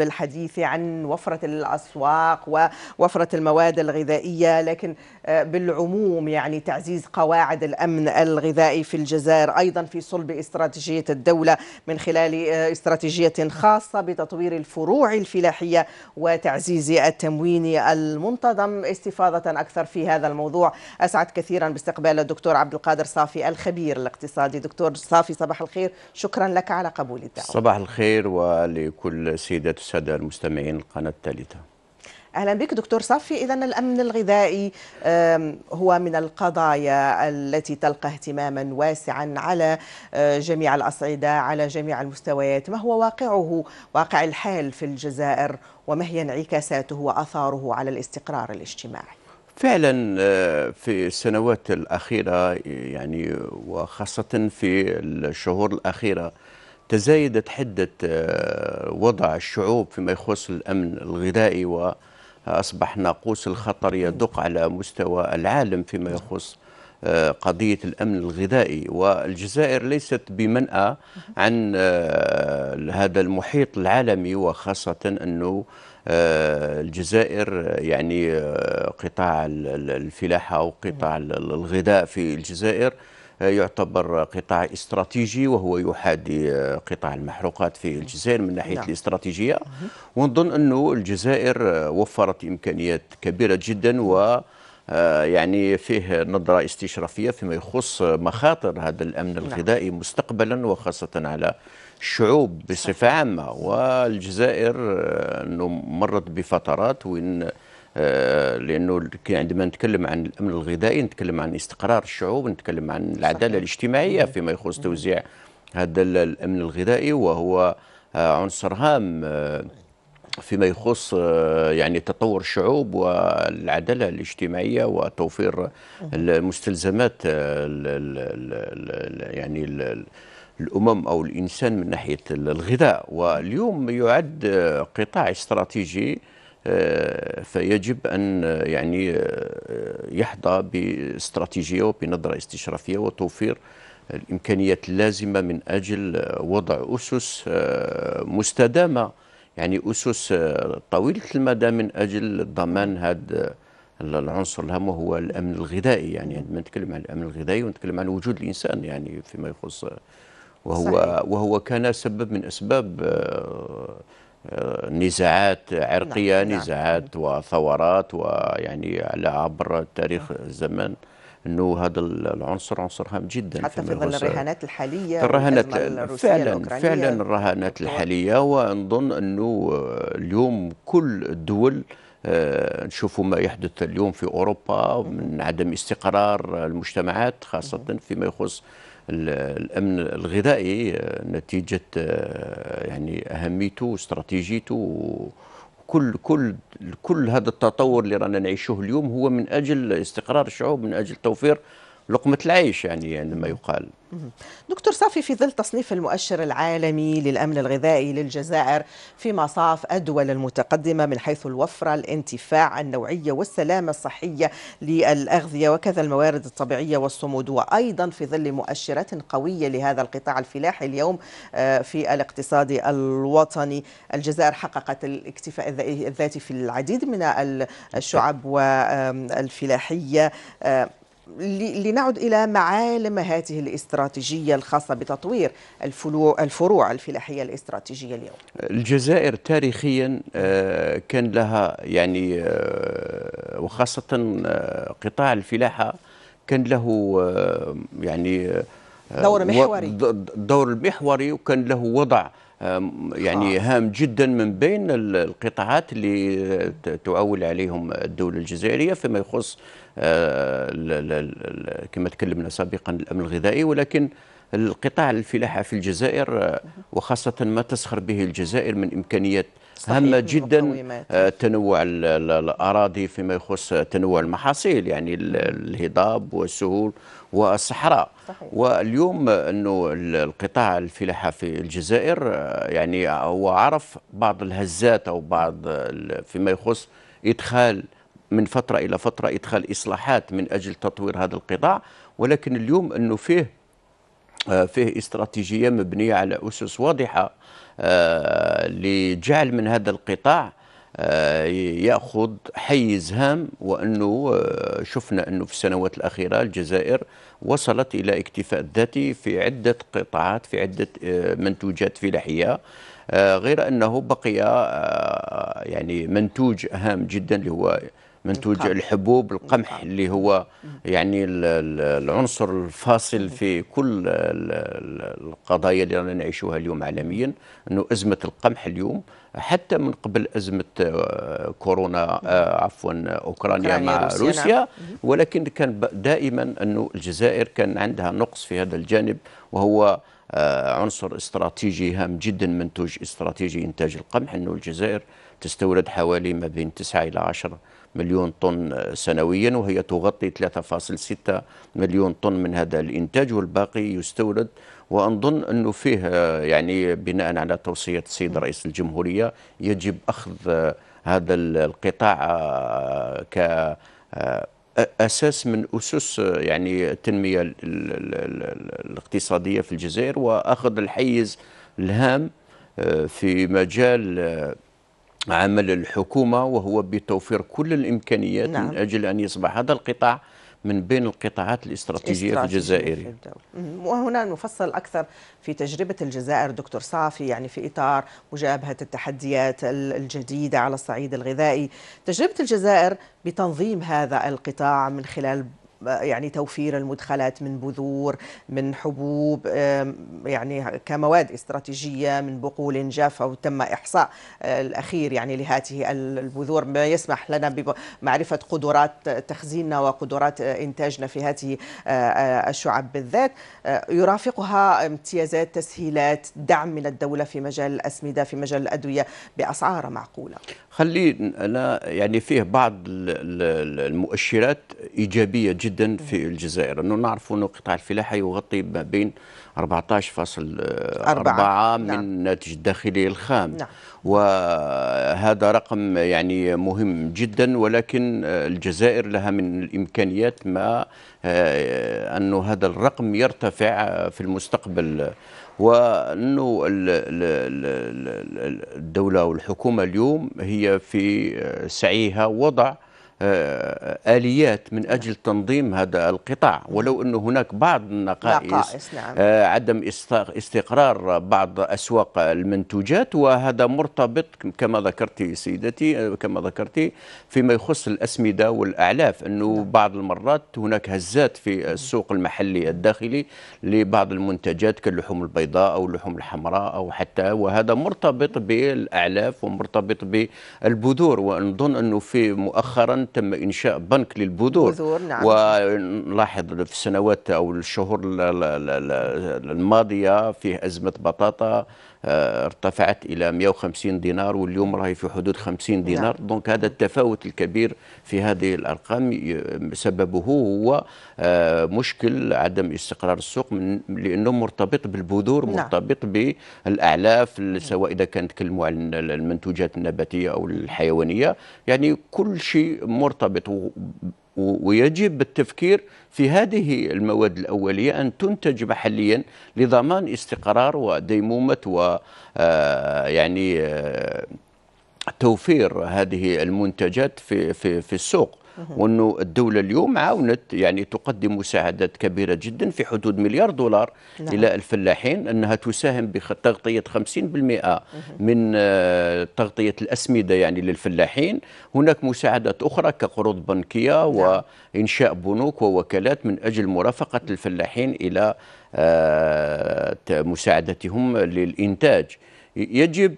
بالحديث عن وفرة الأسواق ووفرة المواد الغذائية لكن آه، بالعموم يعني تعزيز قواعد الأمن الغذائي في الجزائر أيضا في صلب استراتيجية الدولة من خلال آه، استراتيجية خاصة بتطوير الفروع الفلاحية وتعزيز التموين المنتظم استفاضة أكثر في هذا الموضوع أسعد كثيرا باستقبال الدكتور عبد القادر صافي الخبير الاقتصادي دكتور صافي صباح الخير شكرا لك على قبول الدعوة صباح الخير ولكل سيدات الساده المستمعين القناه الثالثه اهلا بك دكتور صفي اذا الامن الغذائي هو من القضايا التي تلقى اهتماما واسعا على جميع الاصعده على جميع المستويات ما هو واقعه واقع الحال في الجزائر وما هي انعكاساته واثاره على الاستقرار الاجتماعي فعلا في السنوات الاخيره يعني وخاصه في الشهور الاخيره تزايدت حدة آه، وضع الشعوب فيما يخص الأمن الغذائي وأصبح ناقوس الخطر يدق على مستوى العالم فيما يخص آه، قضية الأمن الغذائي والجزائر ليست بمنأى عن آه، هذا المحيط العالمي وخاصة أنه الجزائر يعني قطاع الفلاحة أو قطاع الغذاء في الجزائر يعتبر قطاع استراتيجي وهو يحاذي قطاع المحروقات في الجزائر من ناحيه نعم. الاستراتيجيه ونظن انه الجزائر وفرت امكانيات كبيره جدا و آه، يعني فيه نظرة استشرافية فيما يخص مخاطر هذا الأمن نعم. الغذائي مستقبلا وخاصة على الشعوب بصفة عامة والجزائر آه، أنه مرت بفترات وإن آه، لانه عندما نتكلم عن الامن الغذائي نتكلم عن استقرار الشعوب نتكلم عن العداله الاجتماعيه فيما يخص توزيع هذا الامن الغذائي وهو آه، عنصر هام آه، فيما يخص يعني تطور الشعوب والعداله الاجتماعيه وتوفير المستلزمات يعني الامم او الانسان من ناحيه الغذاء واليوم يعد قطاع استراتيجي آه، فيجب أن آه، يعني آه، يحظى باستراتيجية وبنظرة استشرافية وتوفير الإمكانيات اللازمة من أجل وضع أسس مستدامة يعني أسس طويلة المدى من أجل ضمان هذا العنصر الهام وهو الأمن الغذائي يعني عندما نتكلم عن الأمن الغذائي ونتكلم عن وجود الإنسان يعني فيما يخص وهو صحيح. وهو كان سبب من أسباب نزاعات عرقيه نعم. نعم. نزاعات نعم. وثورات ويعني على عبر تاريخ نعم. الزمن انه هذا العنصر عنصر هام جدا حتى في ظل الرهانات الحاليه الرهانات فعلا فعلا الرهانات الحاليه ونظن انه اليوم كل الدول آه نشوفوا ما يحدث اليوم في اوروبا من عدم استقرار المجتمعات خاصه فيما يخص الامن الغذائي آه، نتيجه آه، يعني اهميته واستراتيجيته وكل كل كل هذا التطور اللي رانا نعيشه اليوم هو من اجل استقرار الشعوب من اجل توفير لقمة العيش يعني عندما يعني يقال دكتور صافي في ظل تصنيف المؤشر العالمي للأمن الغذائي للجزائر في مصاف الدول المتقدمة من حيث الوفرة الانتفاع النوعية والسلامة الصحية للأغذية وكذا الموارد الطبيعية والصمود وأيضا في ظل مؤشرات قوية لهذا القطاع الفلاحي اليوم آه، في الاقتصاد الوطني الجزائر حققت الاكتفاء الذاتي في العديد من الشعب والفلاحية آه، لنعد إلى معالم هذه الاستراتيجية الخاصة بتطوير الفروع الفلاحية الاستراتيجية اليوم الجزائر تاريخيا آه، كان لها يعني آه، وخاصة آه، قطاع الفلاحة كان له يعني دور محوري دور المحوري وكان له وضع يعني آه. هام جدا من بين القطاعات اللي تعول عليهم الدولة الجزائرية فيما يخص آه، كما تكلمنا سابقا الامن الغذائي ولكن القطاع الفلاحه في الجزائر آه، وخاصه ما تسخر به الجزائر من امكانيات هامه جدا آه، تنوع الاراضي فيما يخص تنوع المحاصيل يعني الهضاب والسهول والصحراء صحيح. واليوم انه القطاع الفلاحه في الجزائر يعني هو عرف بعض الهزات او بعض فيما يخص ادخال من فترة إلى فترة إدخال إصلاحات من أجل تطوير هذا القطاع ولكن اليوم أنه فيه آه، فيه استراتيجية مبنية على أسس واضحة آه، لجعل من هذا القطاع آه، ياخذ حيز هام وانه شفنا انه في السنوات الاخيره الجزائر وصلت الى اكتفاء ذاتي في عده قطاعات في عده منتوجات فلاحيه غير انه بقي يعني منتوج هام جدا اللي هو منتوج الحبوب القمح اللي هو يعني العنصر الفاصل في كل القضايا اللي رانا نعيشوها اليوم عالميا انه ازمه القمح اليوم حتى من قبل ازمه آه، كورونا آه، عفوا آه، اوكرانيا مع روسيا, روسيا نعم. ولكن كان دائما انه الجزائر كان عندها نقص في هذا الجانب وهو عنصر استراتيجي هام جدا منتوج استراتيجي انتاج القمح انه الجزائر تستورد حوالي ما بين 9 الى 10 مليون طن سنويا وهي تغطي 3.6 مليون طن من هذا الإنتاج والباقي يستورد وأنظن أنه فيه يعني بناء على توصية السيد رئيس الجمهورية يجب أخذ هذا القطاع آه، ك آه، اساس من اسس يعني التنميه الاقتصاديه في الجزائر واخذ الحيز الهام آه، في مجال عمل الحكومة وهو بتوفير كل الإمكانيات نعم. من أجل أن يصبح هذا القطاع من بين القطاعات الاستراتيجية في الجزائر وهنا نفصل أكثر في تجربة الجزائر دكتور صافي يعني في إطار مجابهة التحديات الجديدة على الصعيد الغذائي تجربة الجزائر بتنظيم هذا القطاع من خلال يعني توفير المدخلات من بذور من حبوب يعني كمواد استراتيجية من بقول جافة وتم إحصاء آه، الأخير يعني لهذه البذور ما يسمح لنا بمعرفة قدرات تخزيننا وقدرات إنتاجنا في هذه آه، آه، الشعب بالذات يرافقها امتيازات تسهيلات دعم من الدولة في مجال الأسمدة في مجال الأدوية بأسعار معقولة خلينا يعني فيه بعض المؤشرات إيجابية جدا جدا في الجزائر انه نعرف انه قطاع الفلاحه يغطي ما بين 14.4 نعم. من نعم. الناتج الداخلي الخام نعم. وهذا رقم يعني مهم جدا ولكن الجزائر لها من الامكانيات ما آه، انه هذا الرقم يرتفع في المستقبل وانه الدوله والحكومه اليوم هي في آه، سعيها وضع آه، آليات من أجل تنظيم هذا القطاع ولو أن هناك بعض النقائص نعم. آه، عدم استقرار بعض أسواق المنتوجات وهذا مرتبط كما ذكرت سيدتي آه، كما ذكرتي فيما يخص الأسمدة والأعلاف أنه نعم. بعض المرات هناك هزات في السوق المحلي الداخلي لبعض المنتجات كاللحوم البيضاء أو اللحوم الحمراء أو حتى وهذا مرتبط بالأعلاف ومرتبط بالبذور ونظن أنه في مؤخرا تم إنشاء بنك للبذور بذور نعم. ونلاحظ في السنوات أو الشهور الماضية فيه أزمة بطاطا آه، ارتفعت الى 150 دينار واليوم راهي في حدود 50 دينار نعم. دونك هذا التفاوت الكبير في هذه الارقام سببه هو آه، مشكل عدم استقرار السوق من لانه مرتبط بالبذور نعم. مرتبط بالاعلاف سواء اذا كانت نتكلموا عن المنتوجات النباتيه او الحيوانيه يعني كل شيء مرتبط ويجب بالتفكير في هذه المواد الأولية أن تنتج محليا لضمان استقرار وديمومة و آه، يعني آه، توفير هذه المنتجات في في في السوق وانه الدوله اليوم عاونت يعني تقدم مساعدات كبيره جدا في حدود مليار دولار نعم. الى الفلاحين انها تساهم بتغطيه 50% من آه، تغطيه الاسمده يعني للفلاحين هناك مساعدات اخرى كقروض بنكيه نعم. وانشاء بنوك ووكالات من اجل مرافقه الفلاحين الى آه، مساعدتهم للانتاج يجب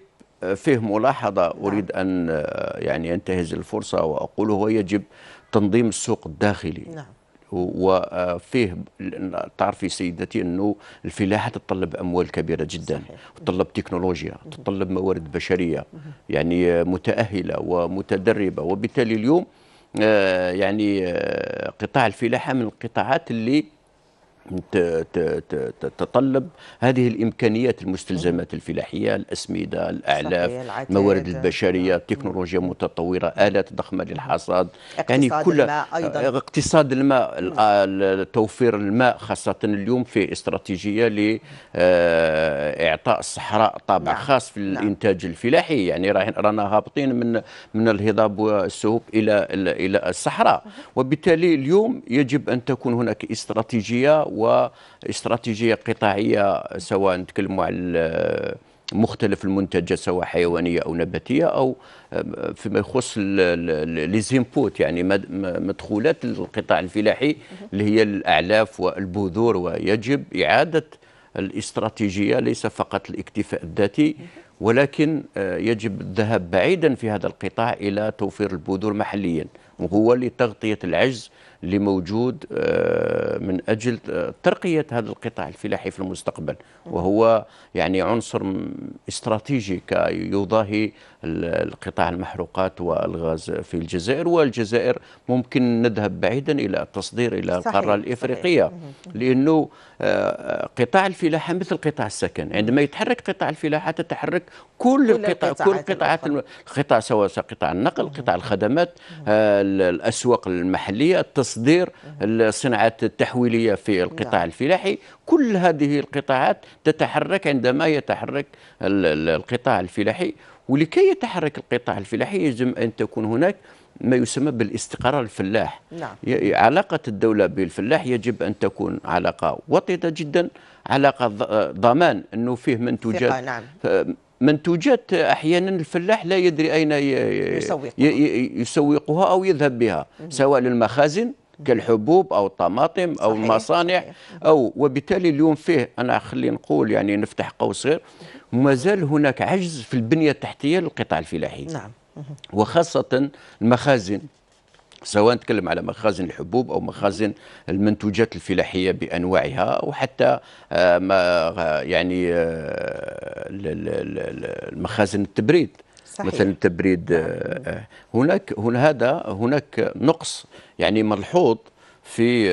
فيه ملاحظة أريد نعم. أن آه، يعني أنتهز الفرصة وأقوله هو يجب تنظيم السوق الداخلي نعم. وفيه آه، تعرفي سيدتي انه الفلاحه تتطلب اموال كبيره جدا صحيح. تتطلب تكنولوجيا تتطلب موارد بشريه يعني متاهله ومتدربه وبالتالي اليوم آه، يعني قطاع الفلاحه من القطاعات اللي تتطلب هذه الامكانيات المستلزمات الفلاحيه الاسمده الاعلاف الموارد البشريه تكنولوجيا متطوره الات ضخمه للحصاد يعني كل أيضا. آه، اقتصاد الماء توفير الماء خاصه اليوم في استراتيجيه لاعطاء آه، الصحراء طابع نعم. خاص في نعم. الانتاج الفلاحي يعني رانا هابطين من من الهضاب والسهوب الى الى الصحراء وبالتالي اليوم يجب ان تكون هناك استراتيجيه واستراتيجيه قطاعيه سواء نتكلموا على مختلف المنتجات سواء حيوانيه او نباتيه او فيما يخص ليزيمبوت يعني مدخولات القطاع الفلاحي اللي هي الاعلاف والبذور ويجب اعاده الاستراتيجيه ليس فقط الاكتفاء الذاتي ولكن يجب الذهاب بعيدا في هذا القطاع الى توفير البذور محليا وهو لتغطيه العجز اللي موجود آه، من اجل آه، ترقيه هذا القطاع الفلاحي في المستقبل وهو يعني عنصر استراتيجي يضاهي القطاع المحروقات والغاز في الجزائر والجزائر ممكن نذهب بعيدا الى التصدير الى القاره الافريقيه صحيح. لانه قطاع الفلاحه مثل قطاع السكن عندما يتحرك قطاع الفلاحه تتحرك كل القطاع كل قطاعات القطاع سواء قطاع النقل قطاع الخدمات آه، الاسواق المحليه التصدير الصناعات التحويليه في القطاع نعم. الفلاحي كل هذه القطاعات تتحرك عندما يتحرك القطاع الفلاحي ولكي يتحرك القطاع الفلاحي يجب ان تكون هناك ما يسمى بالاستقرار الفلاح نعم. علاقة الدولة بالفلاح يجب أن تكون علاقة وطيدة جدا علاقة آه، ضمان أنه فيه منتوجات نعم. منتوجات أحيانا الفلاح لا يدري أين يسوقها, يسوقها أو يذهب بها مم. سواء للمخازن كالحبوب او الطماطم او المصانع او وبالتالي اليوم فيه انا خلي نقول يعني نفتح قوس صغير مازال هناك عجز في البنيه التحتيه للقطاع الفلاحي نعم وخاصة المخازن سواء نتكلم على مخازن الحبوب او مخازن المنتوجات الفلاحيه بانواعها وحتى آه، ما آه، يعني آه، المخازن التبريد صحيح. مثلا التبريد هناك هنا هذا هناك نقص يعني ملحوظ في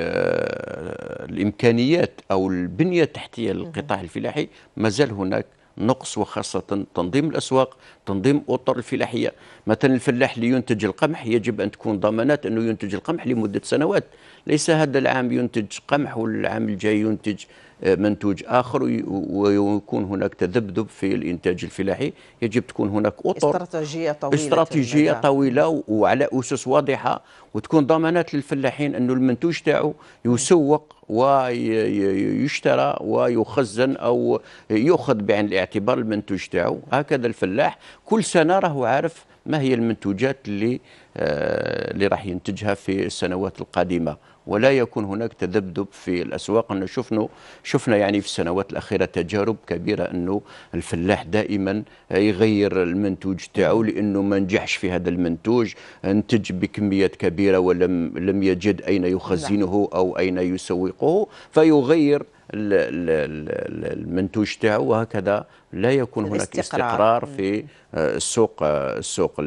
الامكانيات او البنيه التحتيه للقطاع الفلاحي ما زال هناك نقص وخاصة تنظيم الأسواق تنظيم أطر الفلاحية مثلا الفلاح اللي ينتج القمح يجب أن تكون ضمانات أنه ينتج القمح لمدة سنوات ليس هذا العام ينتج قمح والعام الجاي ينتج منتوج اخر ويكون هناك تذبذب في الانتاج الفلاحي يجب تكون هناك اطر استراتيجيه طويله استراتيجيه طويله وعلى اسس واضحه وتكون ضمانات للفلاحين انه المنتوج تاعو يسوق ويشترى ويخزن او يؤخذ بعين الاعتبار المنتوج تاعو هكذا الفلاح كل سنه راهو عارف ما هي المنتوجات اللي آه، اللي راح ينتجها في السنوات القادمه ولا يكون هناك تذبذب في الاسواق انه شفنا شفنا يعني في السنوات الاخيره تجارب كبيره انه الفلاح دائما يغير المنتوج تاعو لانه ما نجحش في هذا المنتوج انتج بكميات كبيره ولم لم يجد اين يخزنه او اين يسوقه فيغير المنتوج تاعو وهكذا لا يكون هناك استقرار في آه، السوق آه، السوق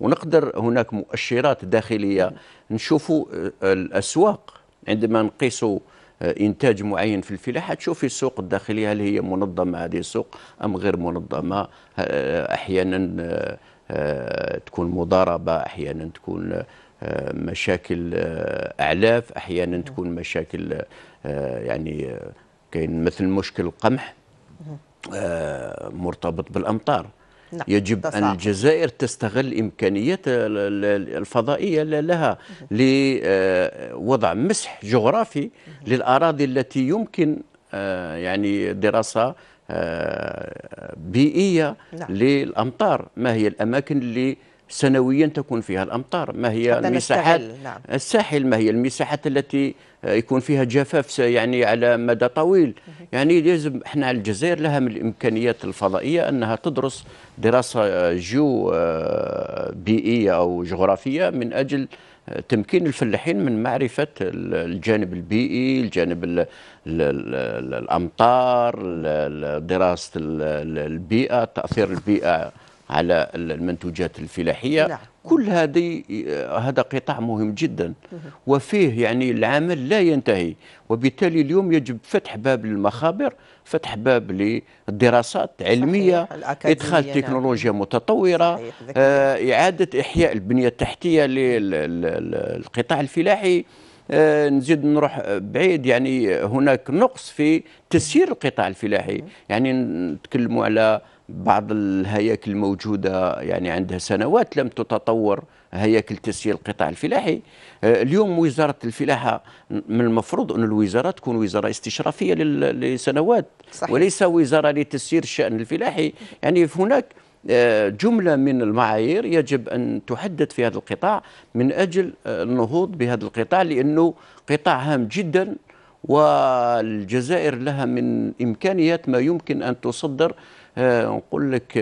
ونقدر هناك مؤشرات داخليه نشوفوا آه، الاسواق عندما نقيسوا انتاج معين في الفلاحه تشوفي السوق الداخليه هل هي منظمه هذه السوق ام غير منظمه احيانا تكون مضاربه احيانا تكون مشاكل آه، اعلاف احيانا تكون مشاكل آه، يعني آه، كاين مثل مشكل القمح مرتبط بالامطار نعم. يجب أن الجزائر تستغل الإمكانيات الفضائية لها لوضع مسح جغرافي للأراضي التي يمكن يعني دراسة بيئية نعم. للأمطار ما هي الأماكن اللي سنويا تكون فيها الامطار ما هي المساحات نعم. الساحل ما هي المساحات التي يكون فيها جفاف يعني على مدى طويل يعني لازم احنا الجزائر لها من الامكانيات الفضائيه انها تدرس دراسه جو آه، بيئيه او جغرافيه من اجل تمكين الفلاحين من معرفة الجانب البيئي الجانب الـ الـ الأمطار دراسة البيئة تأثير البيئة على المنتوجات الفلاحيه نعم. كل هذه آه، هذا قطاع مهم جدا وفيه يعني العمل لا ينتهي وبالتالي اليوم يجب فتح باب للمخابر فتح باب للدراسات علميه ادخال نعم. تكنولوجيا نعم. متطوره آه اعاده احياء البنيه التحتيه للقطاع الفلاحي آه نزيد نروح بعيد يعني هناك نقص في تسيير القطاع الفلاحي يعني نتكلموا على بعض الهياكل الموجودة يعني عندها سنوات لم تتطور هياكل تسيير القطاع الفلاحي آه، اليوم وزارة الفلاحة من المفروض أن الوزارة تكون وزارة استشرافية لسنوات صحيح. وليس وزارة لتسيير الشأن الفلاحي يعني هناك آه، جملة من المعايير يجب أن تحدد في هذا القطاع من أجل آه، النهوض بهذا القطاع لأنه قطاع هام جدا والجزائر لها من إمكانيات ما يمكن أن تصدر آه، نقول لك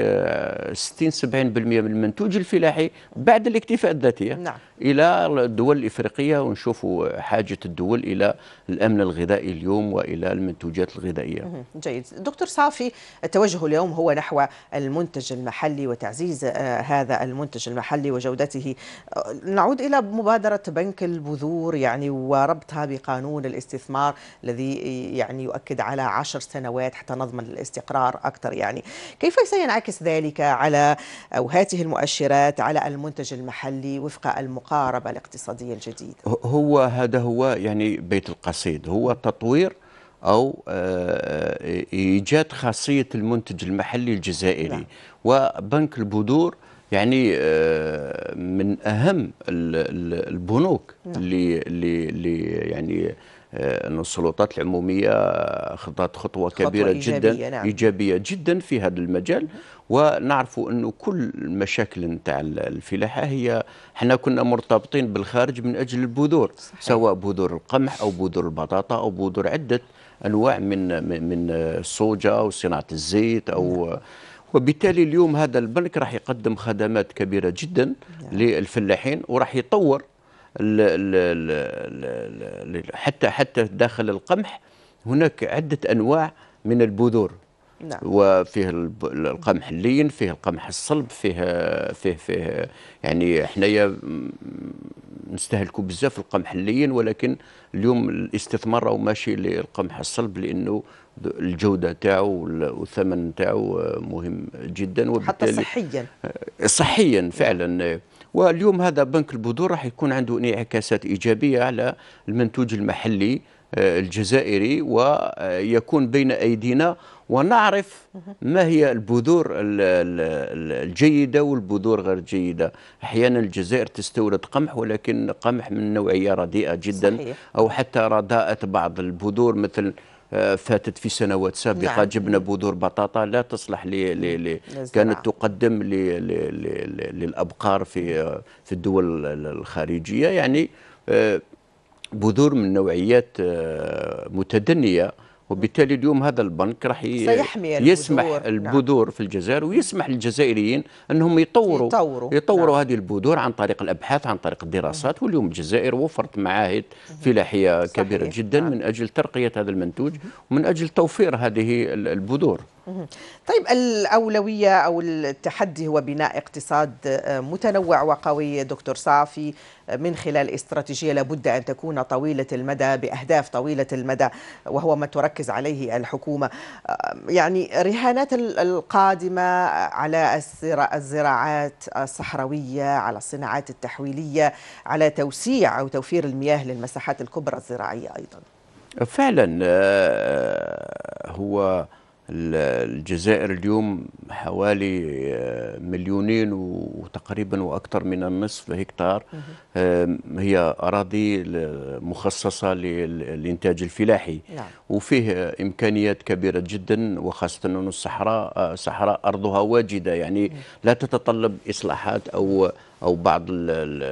60 آه، 70% من المنتوج الفلاحي بعد الاكتفاء الذاتيه نعم. الى الدول الافريقيه ونشوفوا حاجه الدول الى الامن الغذائي اليوم والى المنتوجات الغذائيه. جيد، دكتور صافي التوجه اليوم هو نحو المنتج المحلي وتعزيز آه، هذا المنتج المحلي وجودته. آه، نعود الى مبادره بنك البذور يعني وربطها بقانون الاستثمار الذي آه، يعني يؤكد على عشر سنوات حتى نضمن الاستقرار اكثر يعني. كيف سينعكس ذلك على او هذه المؤشرات على المنتج المحلي وفق المقارنه المحاربة الاقتصادية الجديدة هو هذا هو يعني بيت القصيد هو تطوير أو آه، إيجاد خاصية المنتج المحلي الجزائري لا. نعم. وبنك البذور يعني آه، من أهم البنوك نعم. اللي, اللي يعني آه، أن السلطات العمومية خطت خطوة كبيرة خطوة إيجابية جدا نعم. إيجابية جدا في هذا المجال ونعرف أنه كل المشاكل نتاع الفلاحة هي حنا كنا مرتبطين بالخارج من أجل البذور صحيح. سواء بذور القمح أو بذور البطاطا أو بذور عدة أنواع من من الصوجة أو صناعة الزيت أو نعم. وبالتالي اليوم هذا البنك راح يقدم خدمات كبيره جدا نعم. للفلاحين وراح يطور حتى حتى داخل القمح هناك عدة أنواع من البذور نعم. وفيه القمح اللين فيه القمح الصلب فيه فيه فيه يعني حنايا نستهلكوا بزاف القمح اللين ولكن اليوم الاستثمار راه ماشي للقمح الصلب لانه الجوده تاعو والثمن تاعو مهم جدا وبالتالي حتى صحيا صحيا فعلا نعم. واليوم هذا بنك البذور راح يكون عنده انعكاسات ايجابيه على المنتوج المحلي آه، الجزائري ويكون بين ايدينا ونعرف ما هي البذور الجيده والبذور غير جيده احيانا الجزائر تستورد قمح ولكن قمح من نوعيه رديئه جدا صحيح. او حتى رداءه بعض البذور مثل فاتت في سنوات سابقه نعم. جبنا بذور بطاطا لا تصلح ل كانت نعم. تقدم لي لي لي للابقار في في الدول الخارجيه يعني آه، بذور من نوعيات آه، متدنيه وبالتالي اليوم هذا البنك راح سيحمي يسمح نعم. البذور, البذور نعم. في الجزائر ويسمح للجزائريين انهم يطوروا يطوروا, يطوروا نعم. هذه البذور عن طريق الابحاث عن طريق الدراسات مم. واليوم الجزائر وفرت معاهد فلاحيه كبيره جدا نعم. من اجل ترقيه هذا المنتوج مم. ومن اجل توفير هذه البذور طيب الأولوية أو التحدي هو بناء اقتصاد آه، متنوع وقوي دكتور صافي آه، من خلال استراتيجية لابد أن تكون طويلة المدى بأهداف طويلة المدى وهو ما تركز عليه الحكومة آه، يعني رهانات القادمة على الزراعات الصحراوية على الصناعات التحويلية على توسيع أو توفير المياه للمساحات الكبرى الزراعية أيضا فعلا هو الجزائر اليوم حوالي آه، مليونين وتقريبا واكثر من النصف هكتار هي اراضي مخصصه للانتاج الفلاحي نعم. وفيه امكانيات كبيره جدا وخاصه ان الصحراء آه، صحراء ارضها واجده يعني لا تتطلب اصلاحات او او بعض الـ الـ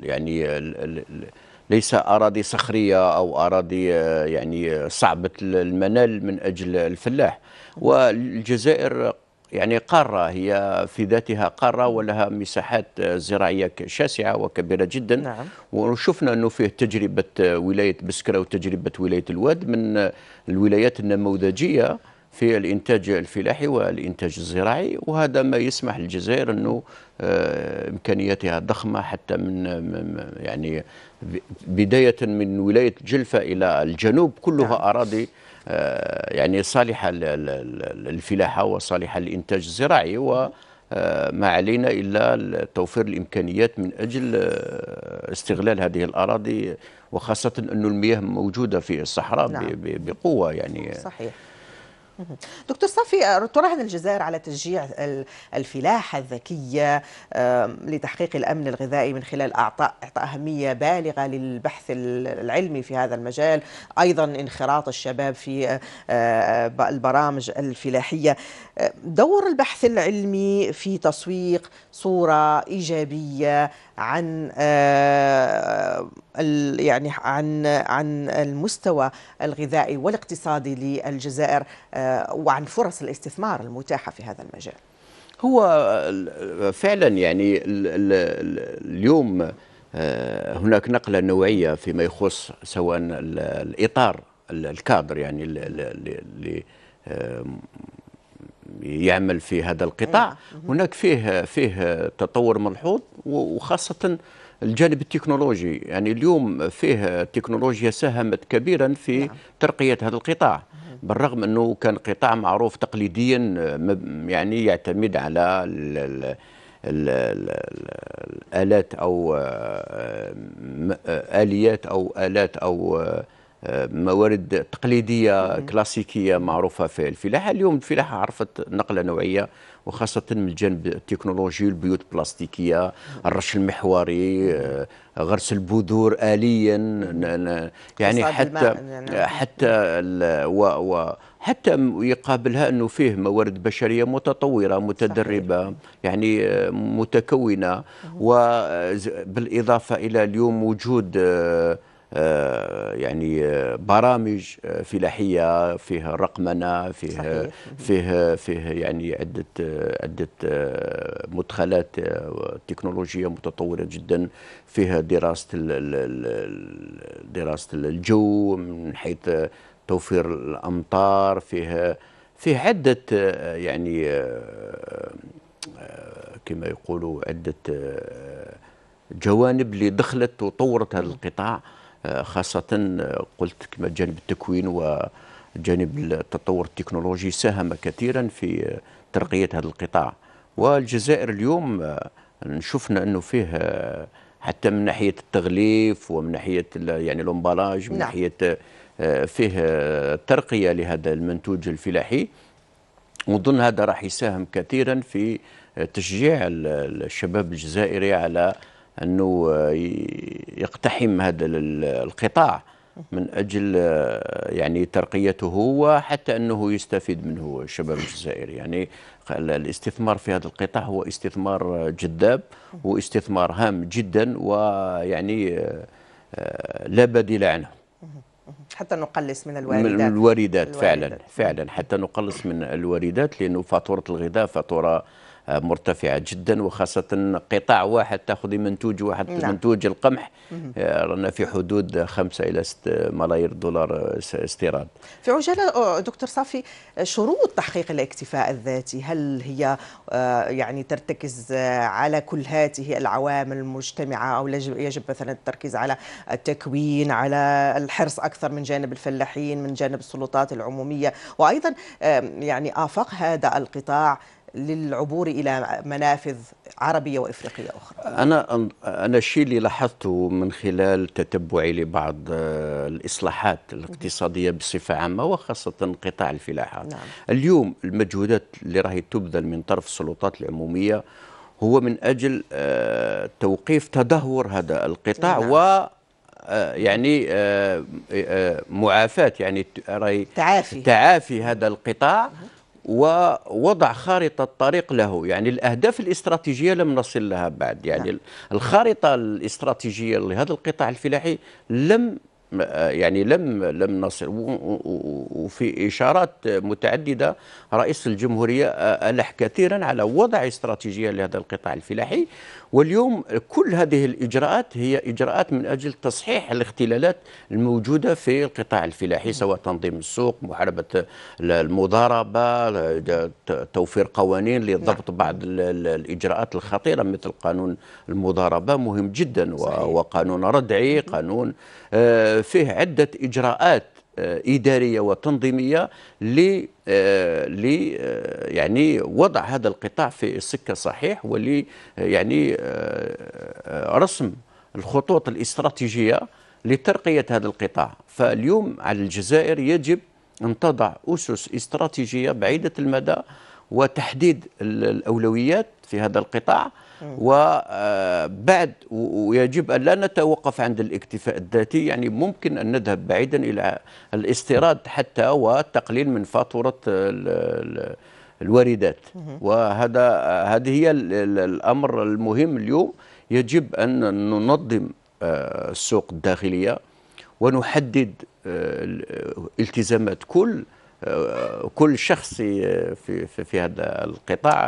الـ يعني الـ الـ ليس أراضي صخرية أو أراضي آه، يعني آه، صعبة المنال من أجل الفلاح والجزائر يعني قارة هي في ذاتها قارة ولها مساحات آه، زراعية شاسعة وكبيرة جدا نعم. وشفنا أنه فيه تجربة ولاية بسكرة وتجربة ولاية الواد من الولايات النموذجية في الإنتاج الفلاحي والإنتاج الزراعي وهذا ما يسمح للجزائر أنه آه، إمكانياتها ضخمه حتى من يعني بداية من ولاية جلفة إلى الجنوب كلها نعم. أراضي آه، يعني صالحة للفلاحة وصالحة للإنتاج الزراعي و آه، ما علينا إلا توفير الإمكانيات من أجل استغلال هذه الأراضي وخاصة أن المياه موجودة في الصحراء نعم. بقوة يعني صحيح دكتور صافي آه، تراهن الجزائر على تشجيع الفلاحة الذكية لتحقيق الأمن الغذائي من خلال أعطاء إعطاء أهمية بالغة للبحث العلمي في هذا المجال أيضا انخراط الشباب في آه، آه، البرامج الفلاحية دور البحث العلمي في تسويق صورة إيجابية عن آه، يعني عن عن المستوى الغذائي والاقتصادي للجزائر آه، وعن فرص الاستثمار المتاحه في هذا المجال هو فعلا يعني اليوم آه، هناك نقله نوعيه فيما يخص سواء الاطار الكادر يعني يعمل في هذا القطاع نعم. هناك فيه فيه تطور ملحوظ وخاصه الجانب التكنولوجي يعني اليوم فيه تكنولوجيا ساهمت كبيرا في نعم. ترقية هذا القطاع بالرغم أنه كان قطاع معروف تقليديا يعني يعتمد على ال ال ال الآلات أو آه، آليات أو آلات أو, آلات آه، أو موارد تقليديه كلاسيكيه معروفه في الفلاحه اليوم الفلاحه عرفت نقله نوعيه وخاصه من الجانب التكنولوجي البيوت البلاستيكيه الرش المحوري آه، غرس البذور اليا يعني حتى يعني حتى و و حتى يقابلها انه فيه موارد بشريه متطوره متدربه صحيح. يعني متكونه وبالاضافه آه، الى اليوم وجود آه، آه، يعني آه، برامج آه، فلاحيه فيه الرقمنه فيه فيه فيه يعني عده عده مدخلات تكنولوجيه متطوره جدا فيها دراسه دراسه الجو من حيث توفير الامطار فيه فيه عده يعني كما يقولوا عده جوانب اللي دخلت وطورت هذا القطاع آه، خاصة آه، قلت كما جانب التكوين وجانب التطور التكنولوجي ساهم كثيرا في ترقية هذا القطاع والجزائر اليوم آه، شفنا أنه فيه حتى من ناحية التغليف ومن ناحية يعني الأمبالاج من نعم. ناحية فيه ترقية لهذا المنتوج الفلاحي وظن هذا راح يساهم كثيرا في تشجيع الشباب الجزائري على انه آه، يقتحم هذا القطاع من اجل آه، يعني ترقيته وحتى انه يستفيد منه الشباب الجزائري يعني الاستثمار في هذا القطاع هو استثمار آه، جذاب واستثمار هام جدا ويعني لا بديل عنه حتى نقلص من الواردات من الواردات فعلا الواردات. فعلا حتى نقلص من الواردات لانه فاتوره الغذاء فاتوره مرتفعه جدا وخاصه قطاع واحد تأخذ منتوج واحد نعم. منتوج القمح آه، رانا في حدود 5 الى 6 ملايير دولار آه، استيراد في عجاله آه، دكتور صافي شروط تحقيق الاكتفاء الذاتي هل هي يعني ترتكز على كل هذه العوامل المجتمعه او يجب مثلا التركيز على التكوين على الحرص اكثر من جانب الفلاحين من جانب السلطات العموميه وايضا يعني افاق هذا القطاع للعبور الى منافذ عربيه وافريقيه اخرى؟ انا انا الشيء اللي لاحظته من خلال تتبعي لبعض آه، الاصلاحات الاقتصاديه بصفه عامه وخاصه قطاع الفلاحه. نعم. اليوم المجهودات اللي راهي تبذل من طرف السلطات العموميه هو من اجل آه، توقيف تدهور هذا القطاع نعم. و آه، يعني معافاه يعني تعافي تعافي هذا القطاع نعم. ووضع خارطة طريق له يعني الأهداف الاستراتيجية لم نصل لها بعد يعني نعم. الخارطة الاستراتيجية لهذا القطاع الفلاحي لم يعني لم لم نصل وفي اشارات متعدده رئيس الجمهوريه الح كثيرا على وضع استراتيجيه لهذا القطاع الفلاحي واليوم كل هذه الاجراءات هي اجراءات من اجل تصحيح الاختلالات الموجوده في القطاع الفلاحي سواء تنظيم السوق، محاربه المضاربه، توفير قوانين لضبط نعم. بعض الاجراءات الخطيره مثل قانون المضاربه مهم جدا وقانون ردعي، قانون آه، فيه عدة إجراءات آه، إدارية وتنظيمية ل آه، آه، يعني وضع هذا القطاع في السكة صحيح ول يعني رسم الخطوط الاستراتيجية لترقية هذا القطاع فاليوم على الجزائر يجب أن تضع أسس استراتيجية بعيدة المدى وتحديد الأولويات في هذا القطاع وبعد آه، ويجب أن لا نتوقف عند الاكتفاء الذاتي يعني ممكن أن نذهب بعيدا إلى الاستيراد حتى والتقليل من فاتورة الواردات وهذا هذه هي الأمر المهم اليوم يجب أن ننظم السوق آه، الداخلية ونحدد آه، التزامات كل كل شخص في في هذا القطاع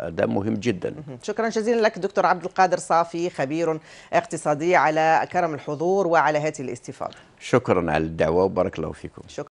هذا آه، مهم جدا شكرا جزيلا لك دكتور عبد القادر صافي خبير اقتصادي على كرم الحضور وعلى هذه الاستفاضه شكرا على الدعوه وبارك الله فيكم شكرا